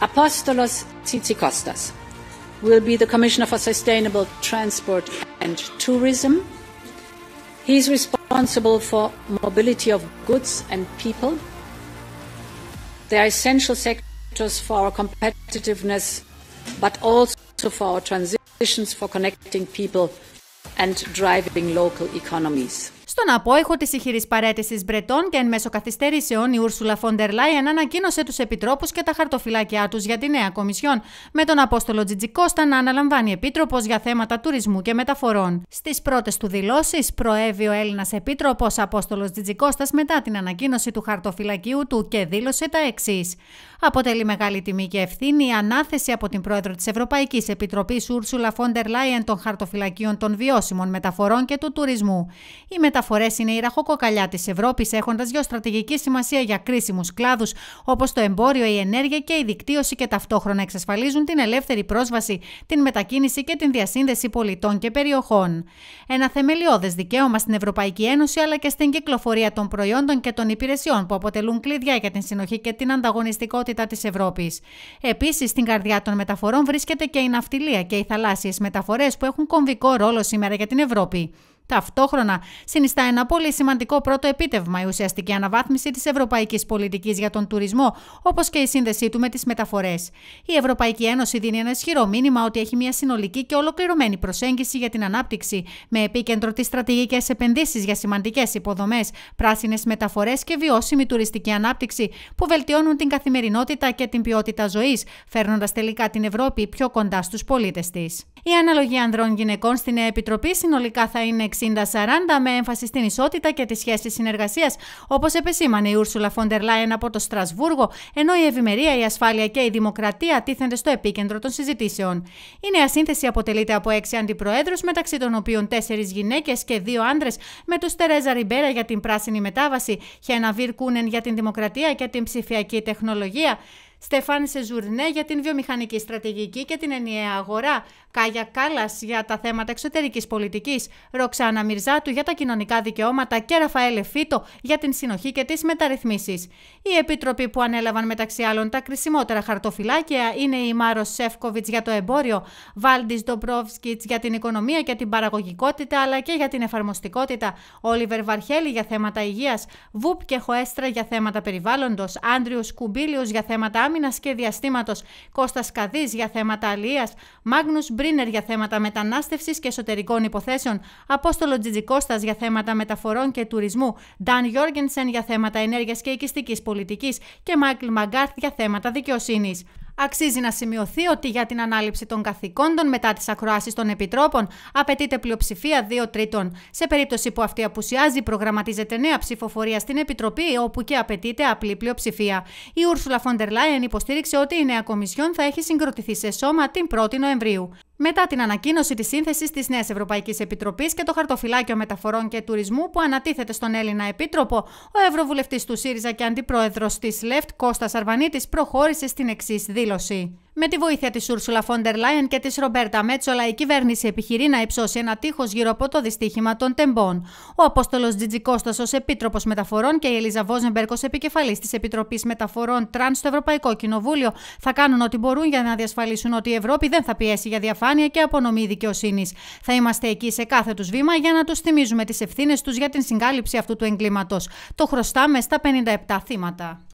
Apostolos Tsitsikostas will be the Commissioner for Sustainable Transport and Tourism. He is responsible for mobility of goods and people. They are essential sectors for our competitiveness, but also for our transitions for connecting people and driving local economies. Στον απόϊχο τη ηχηρής παρέτησης Μπρετών και εν μέσω καθυστερήσεων, η Ούρσουλα Φόντερ Λάιεν ανακοίνωσε τους επιτρόπους και τα χαρτοφυλάκια τους για τη νέα Κομισιόν, με τον Απόστολο Τζιτζικώστα να αναλαμβάνει επίτροπος για θέματα τουρισμού και μεταφορών. Στις πρώτες του δηλώσεις, προέβη ο Έλληνας επίτροπος Απόστολος Τζιτζικώστας μετά την ανακοίνωση του χαρτοφυλακίου του και δήλωσε τα εξής. Αποτελεί μεγάλη τιμή και ευθύνη η ανάθεση από την πρόεδρο της Ευρωπαϊκής Επιτροπής Ούρσουλα Φόντερ Λάιεν των χαρτοφυλακίων των βιώσιμων μεταφορών και του τουρισμού. Η μεταφορά μεταφορές είναι η ραχοκοκαλιά της Ευρώπης, έχοντας γεωστρατηγική σημασία για κρίσιμους κλάδους όπως το εμπόριο, η ενέργεια και η δικτύωση και ταυτόχρονα εξασφαλίζουν την ελεύθερη πρόσβαση, την μετακίνηση και την διασύνδεση πολιτών και περιοχών. Ένα θεμελιώδες δικαίωμα στην Ευρωπαϊκή Ένωση αλλά και στην κυκλοφορία των προϊόντων και των υπηρεσιών που αποτελούν κλειδιά για την συνοχή και την ανταγωνιστικότητα της Ευρώπης. Επίσης, στην καρδιά των μεταφορών βρίσκεται και η ναυτιλία και οι θαλάσσιες μεταφορές που έχουν κομβικό ρόλο σήμερα για την Ευρώπη. Ταυτόχρονα, συνιστά ένα πολύ σημαντικό πρώτο επίτευγμα η ουσιαστική αναβάθμιση της ευρωπαϊκής πολιτικής για τον τουρισμό, όπως και η σύνδεσή του με τις μεταφορές. Η Ευρωπαϊκή Ένωση δίνει ένα ισχυρό μήνυμα ότι έχει μια συνολική και ολοκληρωμένη προσέγγιση για την ανάπτυξη, με επίκεντρο τις στρατηγικές επενδύσεις για σημαντικές υποδομές, πράσινες μεταφορές και βιώσιμη τουριστική ανάπτυξη, που βελτιώνουν την καθημερινότητα και την ποιότητα ζωής, φέρνοντας τελικά την Ευρώπη πιο κοντά στους πολίτες της. Η αναλογία ανδρών γυναικών στην Επιτροπή συνολικά θα είναι ΣΥΡΑΣ40 με έμφαση στην ισότητα και τις σχέσεις συνεργασίας, όπως επεσήμανε η Ούρσουλα Φόντερ Λάιεν από το Στρασβούργο, ενώ η ευημερία, η ασφάλεια και η δημοκρατία τίθενται στο επίκεντρο των συζητήσεων. Η νέα σύνθεση αποτελείται από έξι αντιπροέδρους, μεταξύ των οποίων τέσσερις γυναίκες και δύο άντρες, με τους Τερέζα Ριμπέρα για την πράσινη μετάβαση, Χένα Βίρ Κούνεν για την δημοκρατία και την ψηφιακή τεχνολογία, Στεφάνη Σεζουρνέ για την βιομηχανική στρατηγική και την ενιαία αγορά, Κάγια Κάλλας για τα θέματα εξωτερικής πολιτικής, Ροξάνα Μυρζάτου για τα κοινωνικά δικαιώματα και Ραφαέλε Φίτο για την συνοχή και τις μεταρρυθμίσεις. Η επιτροπή που ανέλαβαν μεταξύ άλλων τα κρισιμότερα χαρτοφυλάκια είναι η Μάρο Σεύκοβιτ για το εμπόριο, Βάλντις Ντομπρόφσκιτ για την οικονομία και την παραγωγικότητα αλλά και για την εφαρμοστικότητα, Όλιβερ Βαρχέλη για θέματα υγείας, Βουπ και Χοέστρα για θέματα περιβάλλοντος, Άντριους Κουμπίλιος για θέματα άμυνας και διαστήματος, Κώστας Καδής για θέματα αλληλείας, Μάγνους Μπρίνερ για θέματα μετανάστευσης και εσωτερικών υποθέσεων, Απόστολο Τζιτζικώστα για θέματα μεταφορών και τουρισμού, Νταν Γιόργενσεν για θέματα ενέργειας και οικιστικής πολιτικής και Μάικλ Μαγκάρτ για θέματα δικαιοσύνης. Αξίζει να σημειωθεί ότι για την ανάληψη των καθηκόντων μετά τις ακροάσεις των επιτρόπων απαιτείται πλειοψηφία 2 τρίτων. Σε περίπτωση που αυτή απουσιάζει, προγραμματίζεται νέα ψηφοφορία στην Επιτροπή, όπου και απαιτείται απλή πλειοψηφία. Η Ούρσουλα Φοντερ Λάιεν υποστήριξε ότι η νέα Κομισιόν θα έχει συγκροτηθεί σε σώμα την 1η Νοεμβρίου. Μετά την ανακοίνωση της σύνθεσης της Νέας Ευρωπαϊκής Επιτροπής και το χαρτοφυλάκιο μεταφορών και τουρισμού που ανατίθεται στον Έλληνα Επίτροπο, ο Ευρωβουλευτής του ΣΥΡΙΖΑ και αντιπρόεδρος της ΛΕΦΤ Κώστας Αρβανίτης προχώρησε στην εξής δήλωση. Με τη βοήθεια της Ουρσουλα Φόντερ Λάιεν και της Ρομπέρτα Μέτσολα, η κυβέρνηση επιχειρεί να υψώσει ένα τείχος γύρω από το δυστύχημα των τεμπών. Ο Απόστολος Τζιτζι Κώστα ως Επίτροπος Μεταφορών και η Ελίζα Βόζεμπερκ ως Επικεφαλής της Επιτροπής Μεταφορών Τραν στο Ευρωπαϊκό Κοινοβούλιο θα κάνουν ό,τι μπορούν για να διασφαλίσουν ότι η Ευρώπη δεν θα πιέσει για διαφάνεια και απονομή δικαιοσύνης. Θα είμαστε εκεί σε κάθε τους βήμα για να τους θυμίζουμε τις ευθύνες τους για την συγκάλυψη αυτού του εγκλήματος. Το χρωστάμε στα 57 θύματα.